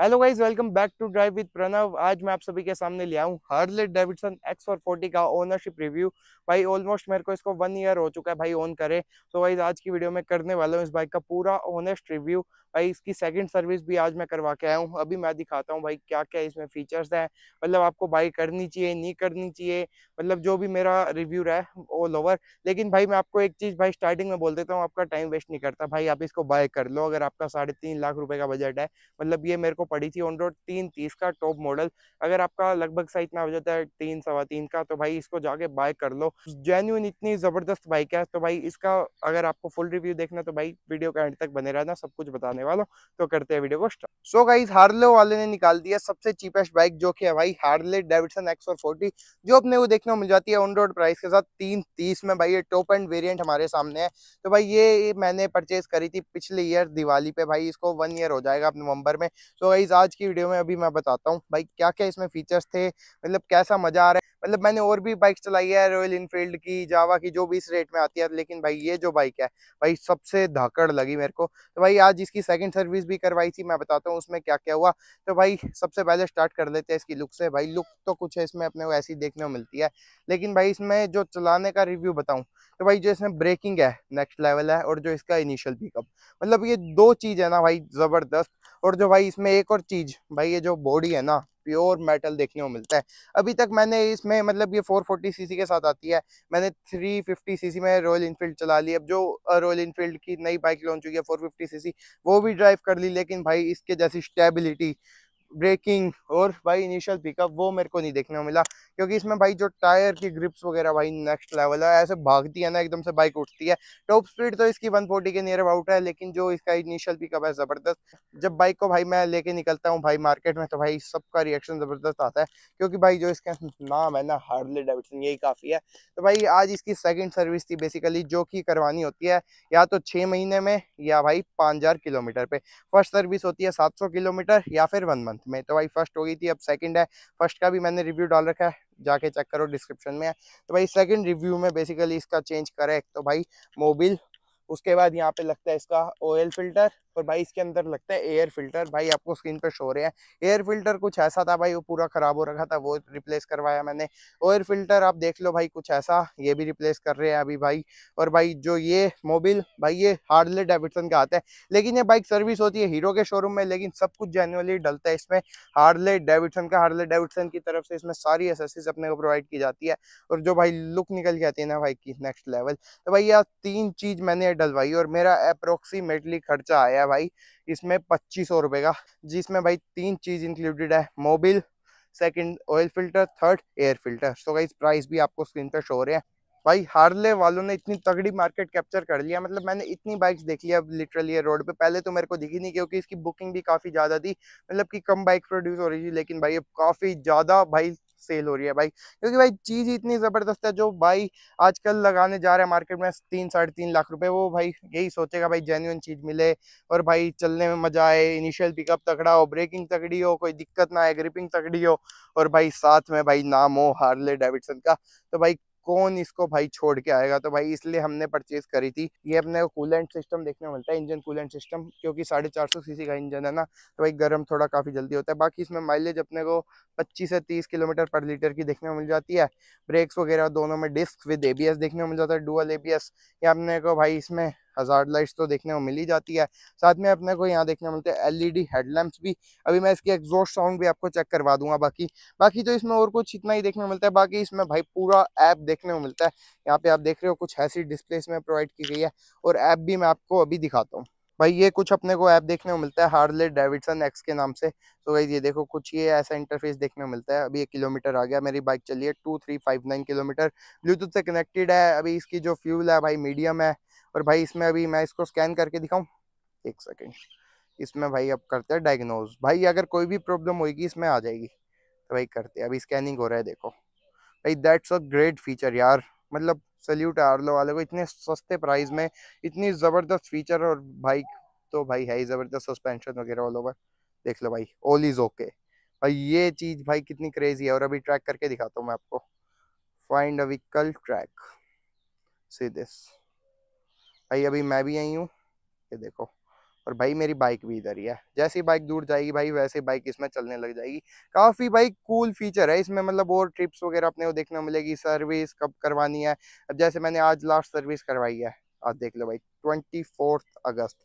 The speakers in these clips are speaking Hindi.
hello guys welcome back to drive with Pranav आज मैं आप सभी के सामने ले आऊँ Harley Davidson X four forty का ओनरशिप रिव्यू भाई ऑलमोस्ट मेरे को इसको वन ईयर हो चुका है भाई ओन करे तो so आज की वीडियो में करने वाला हूँ इस बाइक का पूरा ऑनेस्ट रिव्यू भाई इसकी सेकंड सर्विस भी आज मैं करवा के आया हूँ अभी मैं दिखाता हूँ भाई क्या क्या इसमें फीचर्स हैं मतलब आपको बाई करनी चाहिए नहीं करनी चाहिए मतलब जो भी मेरा रिव्यू रहा है ऑल ओवर लेकिन भाई मैं आपको एक चीज़ भाई स्टार्टिंग में बोल देता हूँ आपका टाइम वेस्ट नहीं करता भाई आप इसको बाय कर लो अगर आपका साढ़े तीन लाख रुपये का बजट है मतलब ये मेरे को पड़ी थी ऑन रोड तीन तीस का टॉप मॉडल अगर आपका लगभग सा इतना बजट है तीन सवा तीन का तो भाई इसको जाके बाय कर लो जेन्यून इतनी ज़बरदस्त बाइक है तो भाई इसका अगर आपको फुल रिव्यू देखना तो भाई वीडियो का एंड तक बने रहना सब कुछ बताने करने वाला तो करते हैं वीडियो को स्टार्ट सो गाइज हार्ले वाले ने निकाल दिया सबसे चीपेस्ट बाइक जो कि है भाई हार्ले डेविडसन एक्स फोर्टी जो अपने वो देखने को मिल जाती है ऑन रोड प्राइस के साथ तीन तीस में भाई ये टॉप एंड वेरियंट हमारे सामने है तो भाई ये मैंने परचेज करी थी पिछले ईयर दिवाली पे भाई इसको वन ईयर हो जाएगा नवंबर में सो so गाइज आज की वीडियो में अभी मैं बताता हूँ भाई क्या क्या इसमें फीचर्स थे मतलब कैसा मजा आ रहा है मतलब मैंने और भी बाइक चलाई है रॉयल इनफील्ड की जावा की जो भी इस रेट में आती है लेकिन भाई ये जो बाइक है भाई सबसे धाकड़ लगी मेरे को तो भाई आज इसकी सेकंड सर्विस भी करवाई थी मैं बताता हूँ उसमें क्या क्या हुआ तो भाई सबसे पहले स्टार्ट कर लेते हैं इसकी लुक से भाई लुक तो कुछ है इसमें अपने को ऐसी देखने को मिलती है लेकिन भाई इसमें जो चलाने का रिव्यू बताऊँ तो भाई जो इसमें ब्रेकिंग है नेक्स्ट लेवल है और जो इसका इनिशियल पिकअप मतलब ये दो चीज़ है ना भाई ज़बरदस्त और जो भाई इसमें एक और चीज़ भाई ये जो बॉडी है ना प्योर मेटल देखने को मिलता है अभी तक मैंने इसमें मतलब ये 440 सीसी के साथ आती है मैंने 350 सीसी में रॉयल इनफील्ड चला ली अब जो रॉयल इनफील्ड की नई बाइक लॉन्च हुई है 450 सीसी वो भी ड्राइव कर ली लेकिन भाई इसके जैसी स्टेबिलिटी ब्रेकिंग और भाई इनिशियल पिकअप वो मेरे को नहीं देखने को मिला क्योंकि इसमें भाई जो टायर की ग्रिप्स वगैरह भाई नेक्स्ट लेवल है ऐसे भागती है ना एकदम से बाइक उठती है टॉप स्पीड तो इसकी 140 के नियर अबाउट है लेकिन जो इसका इनिशियल पिकअप है ज़बरदस्त जब बाइक को भाई मैं लेके निकलता हूँ भाई मार्केट में तो भाई सबका रिएक्शन ज़बरदस्त आता है क्योंकि भाई जो इसका नाम है ना हार्ले डेविडसन यही काफ़ी है तो भाई आज इसकी सेकेंड सर्विस थी बेसिकली जो कि करवानी होती है या तो छः महीने में या भाई पाँच किलोमीटर पे फर्स्ट सर्विस होती है सात किलोमीटर या फिर वन मंथ मंथ में तो भाई फर्स्ट हो गई थी अब सेकंड है फर्स्ट का भी मैंने रिव्यू डाल रखा है जाके चेक करो डिस्क्रिप्शन में है तो भाई सेकंड रिव्यू में बेसिकली इसका चेंज करे तो भाई मोबिल उसके बाद यहाँ पे लगता है इसका ऑयल फिल्टर और भाई इसके अंदर लगता है एयर फिल्टर भाई आपको स्क्रीन पर शो रहे हैं एयर फिल्टर कुछ ऐसा था भाई वो पूरा ख़राब हो रखा था वो रिप्लेस करवाया मैंने ऑयल फिल्टर आप देख लो भाई कुछ ऐसा ये भी रिप्लेस कर रहे हैं अभी भाई और भाई जो ये मोबिल भाई ये हार्डले डेविडसन का आता है लेकिन ये बाइक सर्विस होती है हीरो के शोरूम में लेकिन सब कुछ जेनुअली डलता है इसमें हार्डले डेविडसन का हार्डले डेविडसन की तरफ से इसमें सारी एसेसरीज अपने को प्रोवाइड की जाती है और जो भाई लुक निकल के आती है ना भाई की नेक्स्ट लेवल तो भाई यार तीन चीज़ मैंने डलवाई भाई और मेरा अप्रोक्सीमेटली खर्चा आया भाई इसमें पच्चीस सौ रुपये का जिसमें भाई तीन चीज़ इंक्लूडेड है Mobil second oil filter third air filter so भाई प्राइस भी आपको स्क्रीन पर शो रहे हैं भाई हार्ले वालों ने इतनी तगड़ी मार्केट कैप्चर कर लिया मतलब मैंने इतनी बाइक्स देख लिया अब लिटरली रोड पे पहले तो मेरे को दिखी नहीं क्योंकि इसकी बुकिंग भी काफ़ी ज़्यादा थी मतलब कि कम बाइक प्रोड्यूस हो रही थी लेकिन भाई अब काफ़ी ज़्यादा भाई सेल हो रही है भाई क्योंकि भाई चीज़ इतनी ज़बरदस्त है जो भाई आजकल लगाने जा रहे हैं मार्केट में तीन साढ़े तीन लाख रुपए वो भाई यही सोचेगा भाई जेन्यून चीज़ मिले और भाई चलने में मज़ा आए इनिशियल पिकअप तकड़ा हो ब्रेकिंग तकड़ी हो कोई दिक्कत ना आए ग्रिपिंग तकड़ी हो और भाई साथ में भाई नाम हो हार्ले डेविडसन का तो भाई कौन इसको भाई छोड़ के आएगा तो भाई इसलिए हमने परचेज करी थी ये अपने कूलेंट सिस्टम देखने को मिलता है इंजन कूलेंट सिस्टम क्योंकि साढ़े चार सौ सी का इंजन है ना तो भाई गर्म थोड़ा काफ़ी जल्दी होता है बाकी इसमें माइलेज अपने को पच्चीस से तीस किलोमीटर पर लीटर की देखने को मिल जाती है ब्रेक्स वगैरह दोनों में डिस्क विद ए देखने को मिल जाता है डुअल ए या अपने को भाई इसमें हज़ार्ड लाइट्स तो देखने को मिल ही जाती है साथ में अपने को यहाँ देखने मिलते हैं एलईडी हेडलैम्प्स e भी अभी मैं इसकी एग्जॉस्ट साउंड भी आपको चेक करवा दूंगा बाकी बाकी तो इसमें और कुछ इतना ही देखने को मिलता है बाकी इसमें भाई पूरा ऐप देखने को मिलता है यहाँ पे आप देख रहे हो कुछ ऐसी डिस्प्ले इसमें प्रोवाइड की गई है और ऐप भी मैं आपको अभी दिखाता हूँ भाई ये कुछ अपने को ऐप देखने को मिलता है हार्ले डेविडसन एक्स के नाम से तो भाई ये देखो कुछ ये ऐसा इंटरफेस देखने को मिलता है अभी एक किलोमीटर आ गया मेरी बाइक चली है two three five nine kilometre bluetooth से कनेक्टेड है अभी इसकी जो फ्यूल है भाई मीडियम है और भाई इसमें अभी मैं इसको स्कैन करके दिखाऊँ एक सेकेंड इसमें भाई अब करते हैं डायग्नोज भाई अगर कोई भी प्रॉब्लम होगी इसमें आ जाएगी तो भाई करते हैं अभी स्कैनिंग हो रहा है देखो भाई दैट्स अ ग्रेट फीचर यार मतलब सल्यूट है आरलो वाले को इतने सस्ते प्राइस में इतनी ज़बरदस्त फीचर और भाई तो भाई है ही ज़बरदस्त सस्पेंशन वगैरह ऑल ओवर देख लो भाई ऑल इज़ ओके भाई ये चीज़ भाई कितनी क्रेजी है और अभी ट्रैक करके दिखाता हूँ मैं आपको find a vehicle track see this भाई अभी मैं भी आई हूँ ये देखो और भाई मेरी बाइक भी इधर ही है जैसी बाइक दूर जाएगी भाई वैसे बाइक इसमें चलने लग जाएगी काफ़ी भाई कूल फीचर है इसमें मतलब और ट्रिप्स वगैरह अपने को देखने मिलेगी सर्विस कब करवानी है अब जैसे मैंने आज लास्ट सर्विस करवाई है आज देख लो भाई ट्वेंटी अगस्त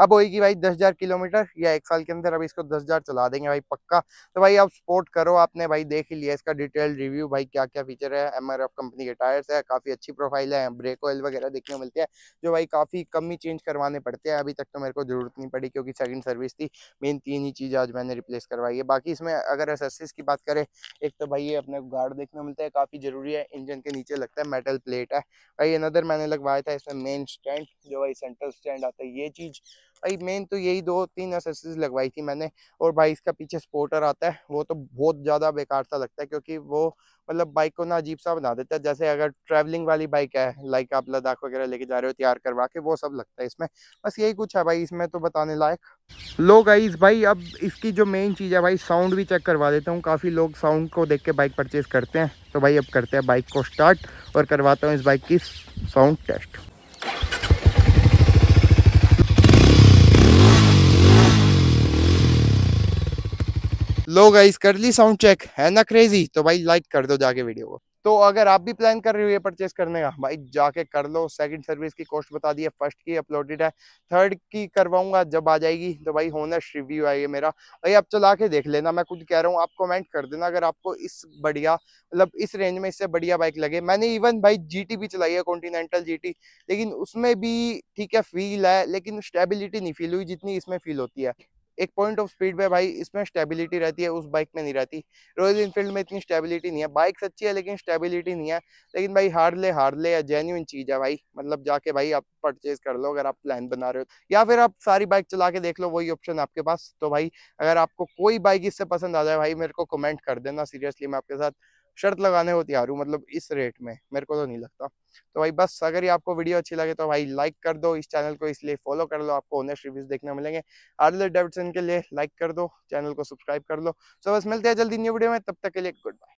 अब होएगी भाई दस हज़ार किलोमीटर या एक साल के अंदर अभी इसको दस हज़ार चला देंगे भाई पक्का तो भाई आप सपोर्ट करो आपने भाई देख ही लिया इसका डिटेल रिव्यू भाई क्या क्या फीचर है एम कंपनी के टायर्स है काफ़ी अच्छी प्रोफाइल है ब्रेक ऑयल वगैरह देखने को मिलते हैं जो भाई काफ़ी कम ही चेंज करवाने पड़ते हैं अभी तक तो मेरे को जरूरत नहीं पड़ी क्योंकि सेकंड सर्विस थी मेन तीन ही चीज़ आज मैंने रिप्लेस करवाई है बाकी इसमें अगर एस की बात करें एक तो भाई ये अपने गार्ड देखने मिलता है काफ़ी ज़रूरी है इंजन के नीचे लगता है मेटल प्लेट है भाई अनदर मैंने लगवाया था इसमें मेन स्टैंड जो भाई सेंट्रल स्टैंड आता है ये चीज़ भाई मेन तो यही दो तीन एसेसरीज लगवाई थी मैंने और भाई इसका पीछे स्पोर्टर आता है वो तो बहुत ज़्यादा बेकार सा लगता है क्योंकि वो मतलब बाइक को ना अजीब सा बना देता है जैसे अगर ट्रैवलिंग वाली बाइक है लाइक आप लद्दाख वगैरह लेके जा रहे हो तैयार करवा के वो सब लगता है इसमें बस यही कुछ है भाई इसमें तो बताने लायक लोग आई भाई अब इसकी जो मेन चीज़ है भाई साउंड भी चेक करवा देता हूँ काफ़ी लोग साउंड को देख के बाइक परचेज़ करते हैं तो भाई अब करते हैं बाइक को स्टार्ट और करवाता हूँ इस बाइक की साउंड टेस्ट लो गाइस कर ली साउंड चेक है ना क्रेजी तो भाई लाइक कर दो जाके वीडियो को तो अगर आप भी प्लान कर रहे हो ये परचेस करने का भाई जाके कर लो सेकंड सर्विस की कॉस्ट बता दी है फर्स्ट की अपलोडेड है थर्ड की करवाऊंगा जब आ जाएगी तो भाई होना रिव्यू है मेरा भाई आप चला के देख लेना मैं कुछ कह रहा हूँ आप कमेंट कर देना अगर आपको इस बढ़िया मतलब इस रेंज में इससे बढ़िया बाइक लगे मैंने इवन भाई जी भी चलाई है कॉन्टीनेंटल जी लेकिन उसमें भी ठीक है फील है लेकिन स्टेबिलिटी नहीं फील हुई जितनी इसमें फील होती है एक पॉइंट ऑफ स्पीड पे भाई इसमें स्टेबिलिटी रहती है उस बाइक में नहीं रहती रॉयल इनफील्ड में इतनी स्टेबिलिटी नहीं है बाइक सच्ची है लेकिन स्टेबिलिटी नहीं है लेकिन भाई हार्डले हार्डले या जेन्यून चीज़ है भाई मतलब जाके भाई आप परचेज कर लो अगर आप प्लान बना रहे हो या फिर आप सारी बाइक चला के देख लो वही ऑप्शन आपके पास तो भाई अगर आपको कोई बाइक इससे पसंद आ जाए भाई मेरे को कमेंट कर देना सीरियसली मैं आपके साथ शर्त लगाने को तैयार हूँ मतलब इस रेट में मेरे को तो नहीं लगता तो भाई बस अगर ये आपको वीडियो अच्छी लगे तो भाई लाइक कर दो इस चैनल को इसलिए फॉलो कर लो आपको ओनर्स रिव्यूज देखने मिलेंगे अर्ले डेविडसन के लिए लाइक कर दो चैनल को सब्सक्राइब कर लो सो बस मिलते हैं जल्दी न्यू वीडियो में तब तक के लिए गुड बाय